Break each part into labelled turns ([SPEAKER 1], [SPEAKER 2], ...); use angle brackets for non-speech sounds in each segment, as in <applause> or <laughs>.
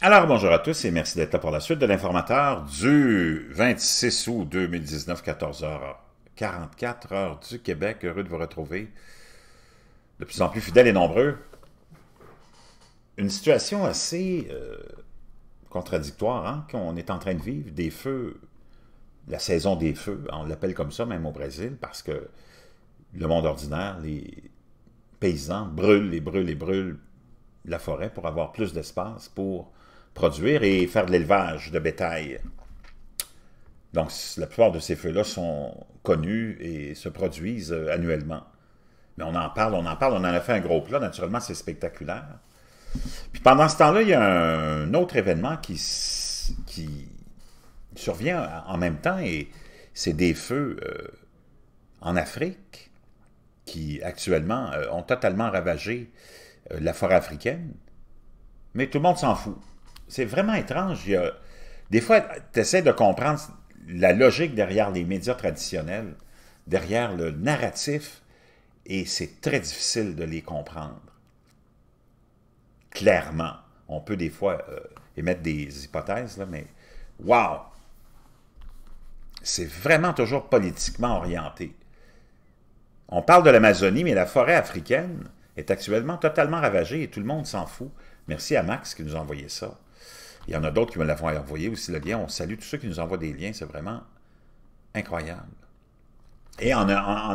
[SPEAKER 1] Alors, bonjour à tous et merci d'être là pour la suite de l'informateur du 26 août 2019, 14h44, du Québec. Heureux de vous retrouver de plus en plus fidèles et nombreux. Une situation assez euh, contradictoire hein, qu'on est en train de vivre, des feux, la saison des feux, on l'appelle comme ça même au Brésil, parce que le monde ordinaire, les paysans brûlent et brûlent et brûlent la forêt pour avoir plus d'espace pour produire et faire de l'élevage de bétail. Donc, la plupart de ces feux-là sont connus et se produisent euh, annuellement. Mais on en parle, on en parle, on en a fait un gros plat, naturellement, c'est spectaculaire. Puis pendant ce temps-là, il y a un autre événement qui, survient en même temps, et c'est des feux euh, en Afrique qui actuellement euh, ont totalement ravagé euh, la forêt africaine, mais tout le monde s'en fout. C'est vraiment étrange. Des fois, tu essaies de comprendre la logique derrière les médias traditionnels, derrière le narratif, et c'est très difficile de les comprendre. Clairement, on peut des fois euh, émettre des hypothèses, mais wow! C'est vraiment toujours politiquement orienté. On parle de l'Amazonie, mais la forêt africaine est actuellement totalement ravagée et tout le monde s'en fout. Merci à Max qui nous a envoyé ça. Il y en a d'autres qui me l'ont envoyé aussi le lien. On salue tous ceux qui nous envoient des liens, c'est vraiment incroyable. Et en,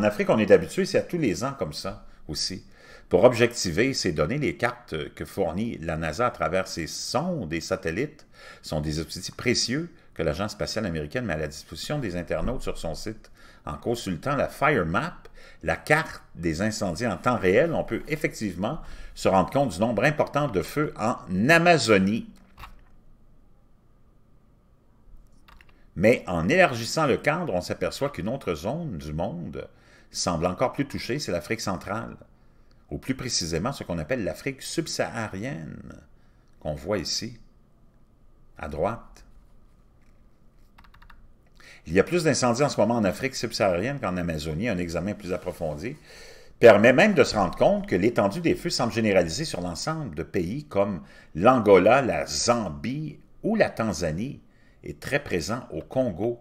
[SPEAKER 1] Afrique, on est habitué, c'est à tous les ans comme ça aussi. Pour objectiver ces données, les cartes que fournit la NASA à travers ses sondes et satellites sont des outils précieux que l'Agence spatiale américaine met à la disposition des internautes sur son site en consultant la Fire Map, la carte des incendies en temps réel, on peut effectivement se rendre compte du nombre important de feux en Amazonie. Mais en élargissant le cadre, on s'aperçoit qu'une autre zone du monde semble encore plus touchée, c'est l'Afrique centrale, ou plus précisément ce qu'on appelle l'Afrique subsaharienne, qu'on voit ici, à droite. Il y a plus d'incendies en ce moment en Afrique subsaharienne qu'en Amazonie. Un examen plus approfondi permet même de se rendre compte que l'étendue des feux semble généralisée sur l'ensemble de pays comme l'Angola, la Zambie ou la Tanzanie et très présent au Congo.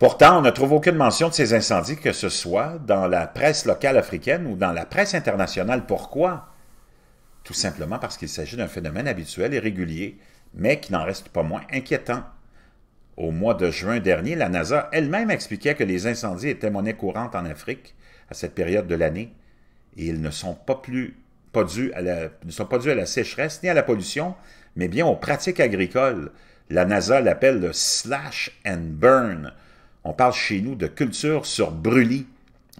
[SPEAKER 1] Pourtant, on ne trouve aucune mention de ces incendies, que ce soit dans la presse locale africaine ou dans la presse internationale. Pourquoi? Tout simplement parce qu'il s'agit d'un phénomène habituel et régulier mais qui n'en reste pas moins inquiétant. Au mois de juin dernier, la NASA elle-même expliquait que les incendies étaient monnaie courante en Afrique à cette période de l'année, et ils ne sont pas, dus à la, sont pas dus à la sécheresse ni à la pollution, mais bien aux pratiques agricoles. La NASA l'appelle le slash and burn. On parle chez nous de culture sur brûlis,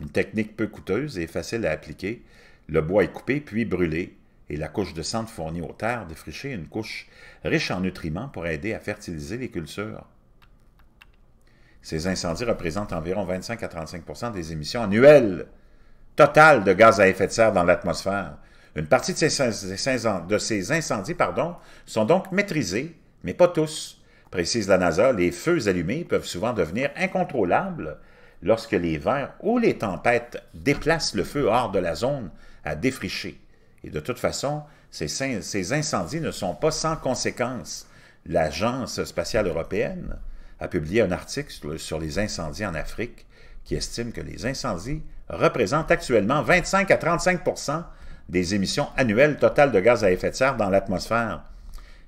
[SPEAKER 1] une technique peu coûteuse et facile à appliquer. Le bois est coupé puis brûlé et la couche de cendre fournie aux terres défrichées une couche riche en nutriments pour aider à fertiliser les cultures. Ces incendies représentent environ 25 à 35 des émissions annuelles totales de gaz à effet de serre dans l'atmosphère. Une partie de ces, incendies pardon, sont donc maîtrisés, mais pas tous. Précise la NASA, les feux allumés peuvent souvent devenir incontrôlables lorsque les vents ou les tempêtes déplacent le feu hors de la zone à défricher. Et de toute façon, ces, incendies ne sont pas sans conséquences. L'Agence spatiale européenne a publié un article sur, les incendies en Afrique qui estime que les incendies représentent actuellement 25 à 35 des émissions annuelles totales de gaz à effet de serre dans l'atmosphère.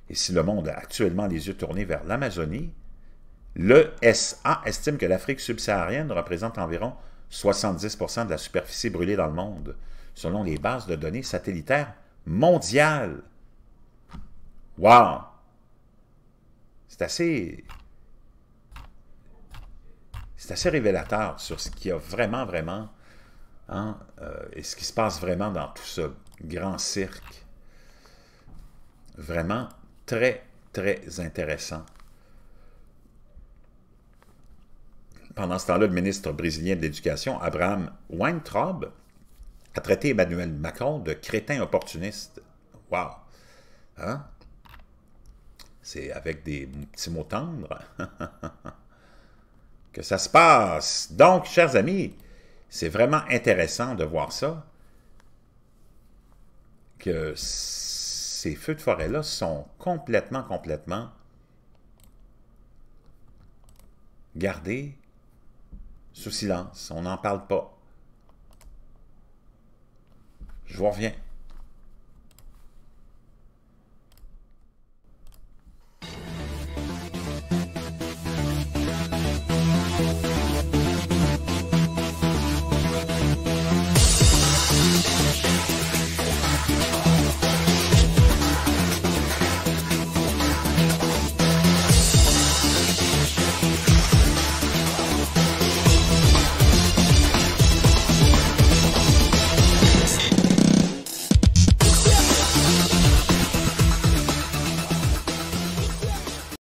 [SPEAKER 1] Et si le monde a actuellement les yeux tournés vers l'Amazonie, l'ESA estime que l'Afrique subsaharienne représente environ 70 de la superficie brûlée dans le monde selon les bases de données satellitaires mondiales. Wow! C'est assez... C'est assez révélateur sur ce qu'il y a vraiment, vraiment, hein, euh, et ce qui se passe vraiment dans tout ce grand cirque. Vraiment très, très intéressant. Pendant ce temps-là, le ministre brésilien de l'Éducation, Abraham Weintraub, a traiter Emmanuel Macron de crétin opportuniste. Wow! Hein? C'est avec des petits mots tendres <laughs> que ça se passe. Donc, chers amis, c'est vraiment intéressant de voir ça, que ces feux de forêt-là sont complètement, complètement gardés sous silence. On n'en parle pas. Je vous reviens.